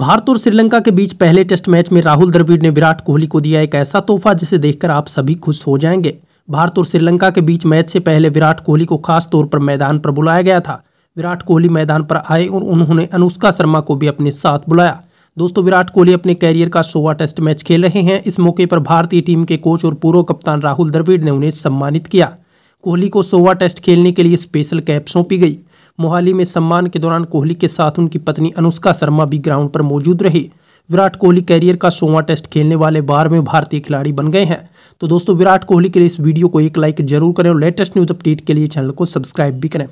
भारत और श्रीलंका के बीच पहले टेस्ट मैच में राहुल द्रविड़ ने विराट कोहली को दिया एक ऐसा तोहफा जिसे देखकर आप सभी खुश हो जाएंगे भारत और श्रीलंका के बीच मैच से पहले विराट कोहली को खास तौर पर मैदान पर बुलाया गया था विराट कोहली मैदान पर आए और उन्होंने अनुष्का शर्मा को भी अपने साथ बुलाया दोस्तों विराट कोहली अपने कैरियर का सोवा टेस्ट मैच खेल रहे हैं इस मौके पर भारतीय टीम के कोच और पूर्व कप्तान राहुल द्रविड़ ने उन्हें सम्मानित किया कोहली को सोवा टेस्ट खेलने के लिए स्पेशल कैप सौंपी गई मोहाली में सम्मान के दौरान कोहली के साथ उनकी पत्नी अनुष्का शर्मा भी ग्राउंड पर मौजूद रही विराट कोहली कैरियर का सोवा टेस्ट खेलने वाले बार में भारतीय खिलाड़ी बन गए हैं तो दोस्तों विराट कोहली के लिए इस वीडियो को एक लाइक जरूर करें और लेटेस्ट न्यूज़ अपडेट के लिए चैनल को सब्सक्राइब भी करें